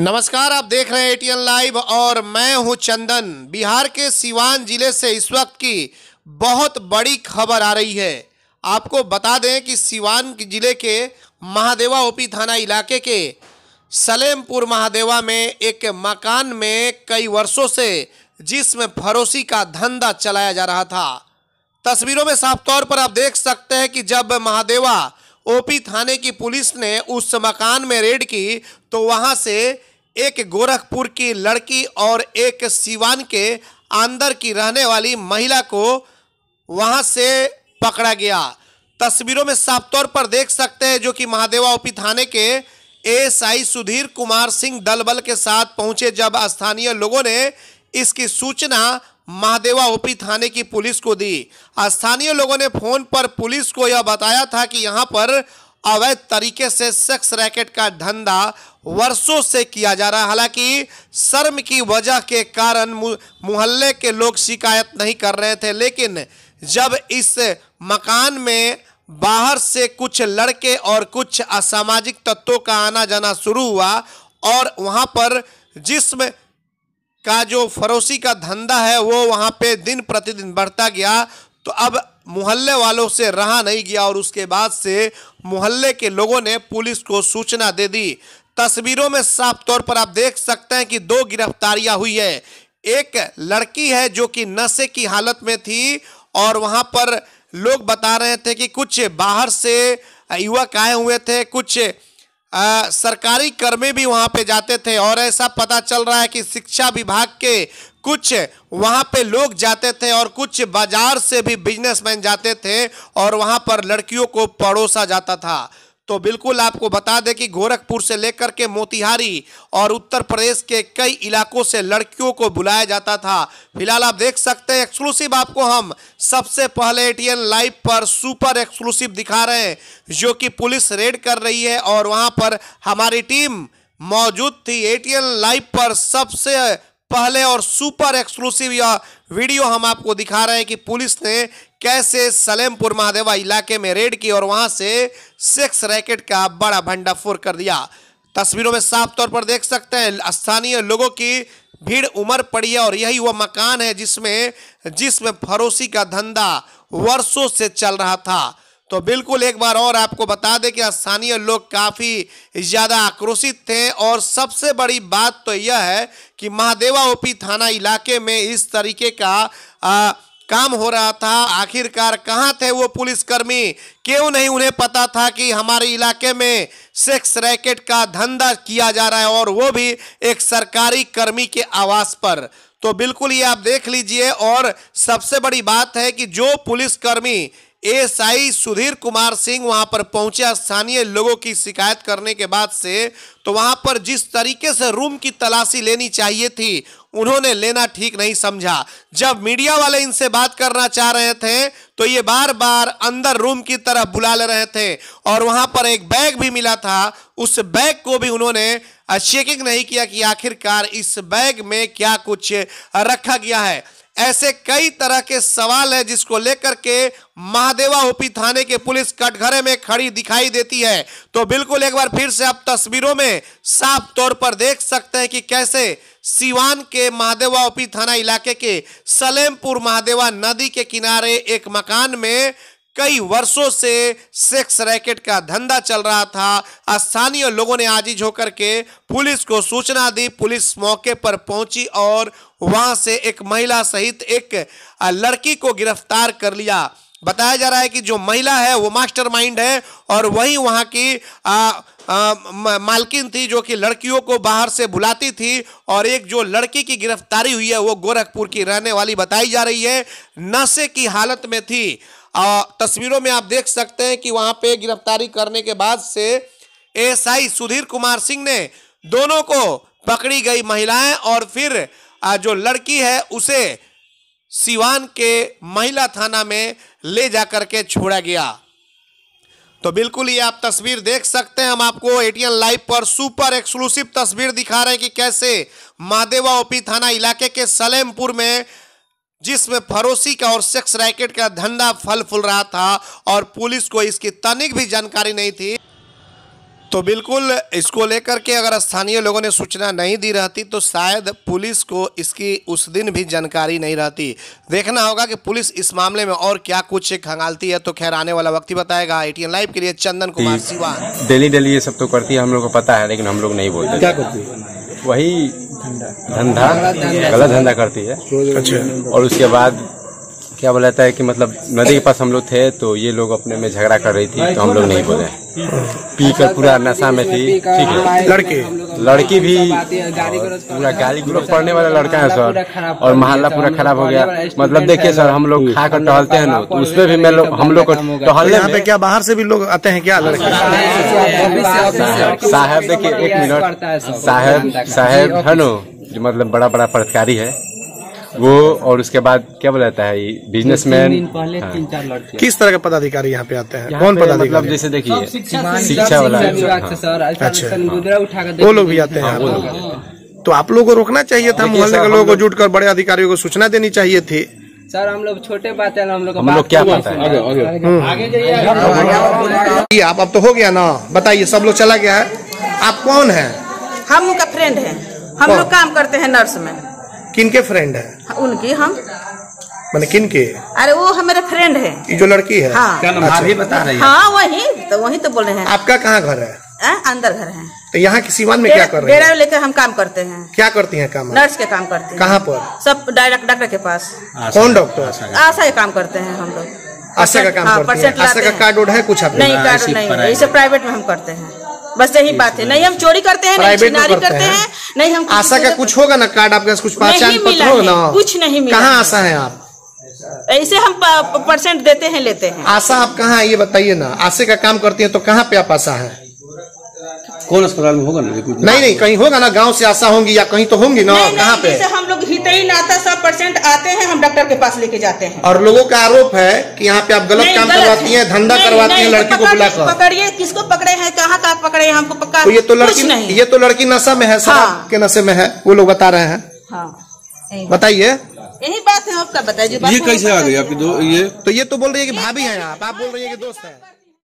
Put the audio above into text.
नमस्कार आप देख रहे हैं एटीएन लाइव और मैं हूं चंदन बिहार के सिवान जिले से इस वक्त की बहुत बड़ी खबर आ रही है आपको बता दें कि सिवान जिले के महादेवा ओपी थाना इलाके के सलेमपुर महादेवा में एक मकान में कई वर्षों से जिसमें फरोसी का धंधा चलाया जा रहा था तस्वीरों में साफ तौर पर आप देख सकते हैं कि जब महादेवा ओपी थाने की पुलिस ने उस मकान में रेड की तो वहां से एक गोरखपुर की लड़की और एक सिवान के अंदर की रहने वाली महिला को वहां से पकड़ा गया तस्वीरों में साफ तौर पर देख सकते हैं जो कि महादेवा ओपी थाने के एएसआई सुधीर कुमार सिंह दलबल के साथ पहुंचे जब स्थानीय लोगों ने इसकी सूचना महादेवा ओपी थाने की पुलिस को दी स्थानीय लोगों ने फोन पर पुलिस को यह बताया था कि यहां पर अवैध तरीके से सेक्स रैकेट का धंधा वर्षों से किया जा रहा है हालांकि शर्म की वजह के कारण मोहल्ले के लोग शिकायत नहीं कर रहे थे लेकिन जब इस मकान में बाहर से कुछ लड़के और कुछ असामाजिक तत्वों का आना जाना शुरू हुआ और वहाँ पर जिसम का जो फरोसी का धंधा है वो वहाँ पे दिन प्रतिदिन बढ़ता गया तो अब मोहल्ले वालों से रहा नहीं गया और उसके बाद से मोहल्ले के लोगों ने पुलिस को सूचना दे दी तस्वीरों में साफ तौर पर आप देख सकते हैं कि दो गिरफ्तारियां हुई है एक लड़की है जो कि नशे की हालत में थी और वहां पर लोग बता रहे थे कि कुछ बाहर से युवक आए हुए थे कुछ आ, सरकारी कर्मी भी वहाँ पे जाते थे और ऐसा पता चल रहा है कि शिक्षा विभाग के कुछ वहाँ पे लोग जाते थे और कुछ बाजार से भी बिजनेसमैन जाते थे और वहाँ पर लड़कियों को पड़ोसा जाता था तो बिल्कुल आपको बता दें कि गोरखपुर से लेकर के मोतिहारी और उत्तर प्रदेश के कई इलाकों से लड़कियों को बुलाया जाता था फिलहाल आप देख सकते हैं एक्सक्लूसिव आपको हम सबसे पहले एटीएन लाइव पर सुपर एक्सक्लूसिव दिखा रहे हैं जो कि पुलिस रेड कर रही है और वहां पर हमारी टीम मौजूद थी एटीएन लाइव पर सबसे पहले और सुपर एक्सक्लूसिव यह वीडियो हम आपको दिखा रहे हैं कि पुलिस ने कैसे सलेमपुर महादेवा इलाके में रेड की और वहां से सेक्स रैकेट का बड़ा भंडाफोर कर दिया तस्वीरों में साफ तौर पर देख सकते हैं स्थानीय लोगों की भीड़ उमर पड़ी है और यही वह मकान है जिसमें जिसमें फरोसी का धंधा वर्षों से चल रहा था तो बिल्कुल एक बार और आपको बता दें कि स्थानीय लोग काफ़ी ज़्यादा आक्रोशित थे और सबसे बड़ी बात तो यह है कि महादेवा ओपी थाना इलाके में इस तरीके का आ, काम हो रहा था आखिरकार कहाँ थे वो पुलिसकर्मी क्यों नहीं उन्हें पता था कि हमारे इलाके में सेक्स रैकेट का धंधा किया जा रहा है और वो भी एक सरकारी कर्मी के आवास पर तो बिल्कुल ये आप देख लीजिए और सबसे बड़ी बात है कि जो पुलिसकर्मी एसआई सुधीर कुमार सिंह वहां पर पहुंचे स्थानीय लोगों की शिकायत करने के बाद से तो वहां पर जिस तरीके से रूम की तलाशी लेनी चाहिए थी उन्होंने लेना ठीक नहीं समझा जब मीडिया वाले इनसे बात करना चाह रहे थे तो ये बार बार अंदर रूम की तरफ बुला ले रहे थे और वहां पर एक बैग भी मिला था उस बैग को भी उन्होंने चेकिंग नहीं किया कि आखिरकार इस बैग में क्या कुछ रखा गया है ऐसे कई तरह के सवाल है जिसको लेकर के महादेवा ओपी थाने के पुलिस कटघरे में खड़ी दिखाई देती है तो बिल्कुल एक बार फिर से आप तस्वीरों में साफ तौर पर देख सकते हैं कि कैसे सिवान के महादेवा ओपी थाना इलाके के सलेमपुर महादेवा नदी के किनारे एक मकान में कई वर्षों से सेक्स रैकेट का धंधा चल रहा था स्थानीय लोगों ने आजीज होकर के पुलिस को सूचना दी पुलिस मौके पर पहुंची और वहां से एक महिला सहित एक लड़की को गिरफ्तार कर लिया बताया जा रहा है कि जो महिला है वो मास्टरमाइंड है और वही वहाँ की आ, आ, मालकिन थी जो कि लड़कियों को बाहर से बुलाती थी और एक जो लड़की की गिरफ्तारी हुई है वो गोरखपुर की रहने वाली बताई जा रही है नशे की हालत में थी तस्वीरों में आप देख सकते हैं कि वहां पे गिरफ्तारी करने के बाद से एसआई सुधीर कुमार सिंह ने दोनों को पकड़ी गई महिलाएं और फिर जो लड़की है उसे सिवान के महिला थाना में ले जा करके छोड़ा गया तो बिल्कुल ये आप तस्वीर देख सकते हैं हम आपको एटीएन लाइव पर सुपर एक्सक्लूसिव तस्वीर दिखा रहे हैं कि कैसे महादेवा ओपी थाना इलाके के सलेमपुर में जिसमें फरोसी का और सेक्स रैकेट का धंधा फल फूल रहा था और पुलिस को इसकी तनिक भी जानकारी नहीं थी तो बिल्कुल इसको लेकर के अगर स्थानीय लोगों ने सूचना नहीं दी रहती तो शायद पुलिस को इसकी उस दिन भी जानकारी नहीं रहती देखना होगा कि पुलिस इस मामले में और क्या कुछ खंगालती है तो खैर आने वाला वक्त ही बताएगा एटीएन लाइव के लिए चंदन कुमार सिवान डेली डेली ये सब तो करती है हम लोग को पता है लेकिन हम लोग नहीं बोलते क्या करती है वही धंधा गलत धंधा करती है अच्छा और उसके बाद क्या बोला जाता है कि मतलब नदी के पास हम लोग थे तो ये लोग अपने में झगड़ा कर रही थी तो हम लोग नहीं बोले पी कर पूरा नशा में थी ठीक है लड़के लड़की भी पूरा गाली गुलाब पढ़ने वाला लड़का है सर और मोहल्ला पूरा खराब हो गया मतलब देखिए सर हम लोग खा कर टहलते हैं ना तो उसमें भी मैं हम लोग टहलने पे क्या बाहर से भी लोग आते हैं क्या लड़के साहब देखिए एक मिनट साहब साहेब है ना जो मतलब बड़ा बड़ा पत्रकारी है वो और उसके बाद क्या बोला जाता है बिजनेसमैन पहले हाँ। तीन चार लड़के किस तरह के पदाधिकारी यहाँ पे आते हैं कौन मतलब पदाधिकारी मतलब जैसे देखिए शिक्षा वाला हाँ। अच्छा वो लोग भी हाँ, आते हैं तो आप लोगों को रोकना चाहिए था मोहल्ले के लोगों को जुट कर बड़े अधिकारियों को सूचना देनी चाहिए थी सर हम लोग छोटे बात है हम लोग हम लोग क्या तो बात है आगे आप अब तो हो गया ना बताइए सब लोग चला गया है आप कौन है हम उनका फ्रेंड है हम लोग काम करते हैं नर्स में किन के फ्रेंड है हाँ, उनकी हम मैंने किन के अरे वो हमारे फ्रेंड है ये जो लड़की है हाँ, क्या अच्छा। बता रही है हाँ वही तो वही तो बोल रहे हैं आपका कहाँ घर है आ, अंदर घर है तो यहाँ की सीवान में क्या कर रहे हैं लेकर हम काम करते हैं क्या करती हैं काम नर्स के काम करते हैं कहाँ पर सब डायरेक्ट डॉक्टर के पास कौन डॉक्टर आशा के काम करते हैं हम लोग आशा का काम हाँ, करते हैं आशा का कार्ड है कुछ नहीं कार्ड नहीं ये प्राइवेट में हम करते हैं बस यही बात है नहीं हम चोरी करते हैं नहीं चिनारी करते, करते हैं।, नहीं हम आशा का कुछ होगा ना कार्ड आपके कुछ पहचान पत्र होगा ना कुछ नहीं मिला कहाँ आशा है आप ऐसे हम परसेंट देते हैं लेते हैं आशा आप कहाँ ये बताइए ना आशा का काम करती है तो कहाँ पे आप आशा है कौन अस्पताल में होगा ना नहीं नहीं कहीं होगा ना गांव से आशा होंगी या कहीं तो होंगी ना कहाँ पे ही नाता सब परसेंट आते हैं हम डॉक्टर के पास लेके जाते हैं और लोगों का आरोप है कि यहाँ पे आप गलत काम करवाती हैं धंधा करवाती हैं लड़की को कर पकड़िए किसको पकड़े हैं कहाँ कहाँ पकड़े हमको पक्का तो ये तो लड़की ये तो लड़की नशा में है शराब हाँ। के नशे में है वो लोग बता रहे हैं हाँ। बताइए यही बात है आपका बताइए ये कैसे आ गई आपकी ये तो ये तो बोल रही है की भाभी है आप बोल रही है की दोस्त है